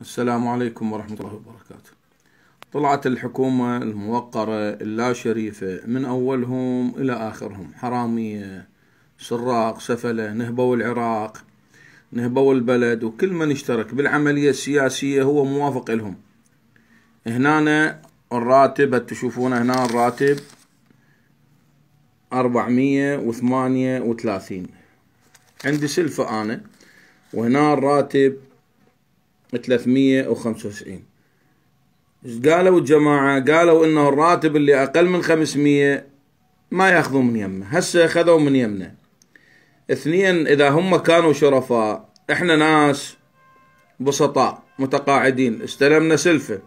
السلام عليكم ورحمة الله وبركاته طلعت الحكومة الموقرة اللا شريفة من أولهم إلى آخرهم حرامية سراق سفلة نهبوا العراق نهبوا البلد وكل من اشترك بالعملية السياسية هو موافق لهم هنا الراتب تشوفون هنا الراتب أربعمية وثمانية وثلاثين عندي سلفة أنا وهنا الراتب 395 ايش قالوا الجماعة قالوا انه الراتب اللي اقل من 500 ما ياخذوا من يمه هسه اخذوا من يمنا اثنين اذا هم كانوا شرفاء احنا ناس بسطاء متقاعدين استلمنا سلفة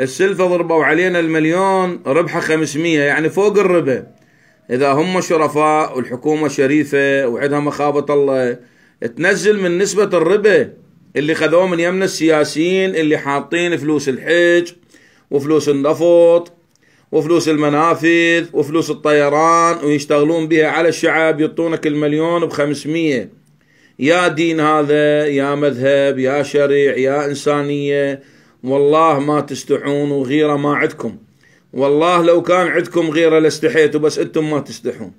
السلفة ضربوا علينا المليون ربحة 500 يعني فوق الربا اذا هم شرفاء والحكومة شريفة وعندها مخابط الله تنزل من نسبة الربا اللي خذوه من يمنا السياسيين اللي حاطين فلوس الحج وفلوس النفط وفلوس المنافذ وفلوس الطيران ويشتغلون بها على الشعب يعطونك المليون بخمسمية يا دين هذا يا مذهب يا شريع يا إنسانية والله ما تستحون وغيرة ما عندكم والله لو كان عندكم غيرة لاستحيتوا بس أنتم ما تستحون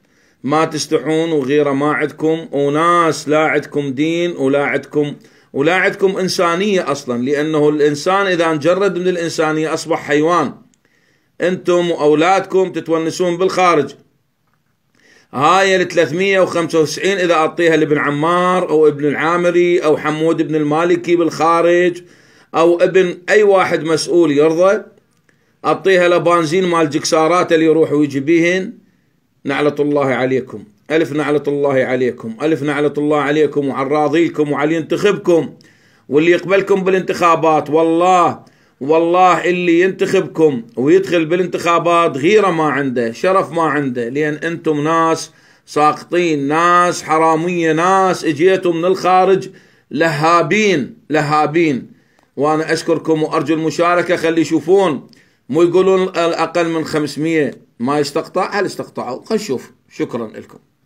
ما تستحون وغيرة ما عندكم وناس لا عندكم دين ولا عندكم ولا عندكم إنسانية أصلا لأنه الإنسان إذا انجرد من الإنسانية أصبح حيوان أنتم وأولادكم تتونسون بالخارج هاي ال 395 إذا أعطيها لابن عمار أو ابن العامري أو حمود بن المالكي بالخارج أو ابن أي واحد مسؤول يرضى أعطيها لبنزين مال جكسارات اللي يروح ويجي بيهن نعلة الله عليكم ألف نعلة الله عليكم ألف نعلة الله عليكم وعلى راضيكم وعلى ينتخبكم واللي يقبلكم بالانتخابات والله والله اللي ينتخبكم ويدخل بالانتخابات غيرة ما عنده شرف ما عنده لأن أنتم ناس ساقطين ناس حرامية ناس اجيتوا من الخارج لهابين لهابين وأنا أشكركم وأرجو المشاركة خلي يشوفون مو يقولون الاقل من 500 ما يستقطع هل استقطعوا خلينا نشوف شكرا لكم